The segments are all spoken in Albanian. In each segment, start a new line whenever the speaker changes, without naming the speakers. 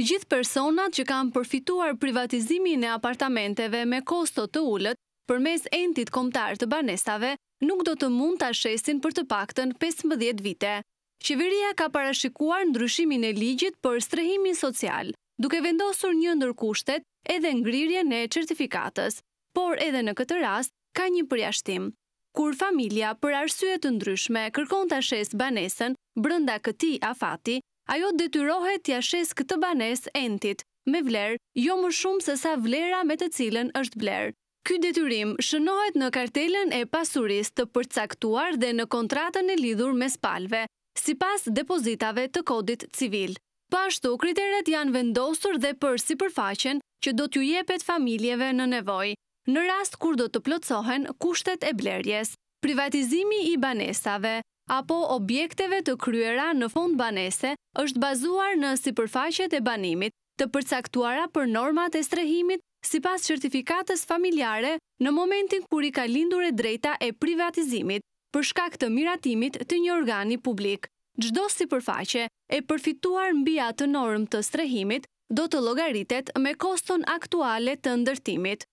Të gjithë personat që kanë përfituar privatizimin e apartamenteve me kosto të ullët për mes entit komtar të banesave, nuk do të mund të ashesin për të pakten 15 vite. Qeveria ka parashikuar ndryshimin e ligjit për strehimin social, duke vendosur një ndërkushtet edhe ngrirje në certifikatës, por edhe në këtë rast ka një përjashtim. Kur familia për arsyet të ndryshme kërkon të ashes banesën brënda këti afati, ajo detyrohet tja shes këtë banes entit, me vlerë, jo më shumë se sa vlera me të cilën është vlerë. Ky detyrim shënohet në kartelen e pasuris të përcaktuar dhe në kontratën e lidhur me spalve, si pas depozitave të kodit civil. Pashtu, po kriteret janë vendosur dhe për si përfaqen që do t'ju jepet familjeve në nevoj, në rast kur do të plotsohen kushtet e blerjes. Privatizimi i banesave, apo objekteve të kryera në fond banese është bazuar në si përfaqet e banimit të përcaktuara për normat e strehimit si pas certifikatës familjare në momentin kur i ka lindur e drejta e privatizimit për shkak të miratimit të një organi publik. Gjdo si përfaqe e përfituar mbi të norm të strehimit do të logaritet me koston aktuale të ndërtimit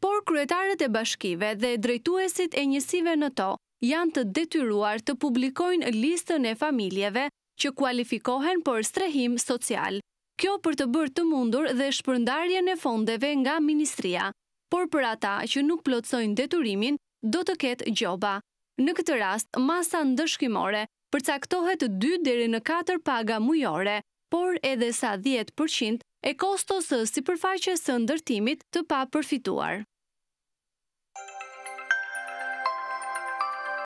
por kryetarët e bashkive dhe drejtuesit e njësive në to janë të detyruar të publikojnë listën e familjeve që kualifikohen për strehim social. Kjo për të bërë të mundur dhe shpërndarje në fondeve nga Ministria, por për ata që nuk plotsojnë deturimin, do të ketë gjoba. Në këtë rast, masa ndëshkimore përcaktohet 2 deri në 4 paga mujore, por edhe sa 10% e kostosës si përfaqës së ndërtimit të pa përfituar.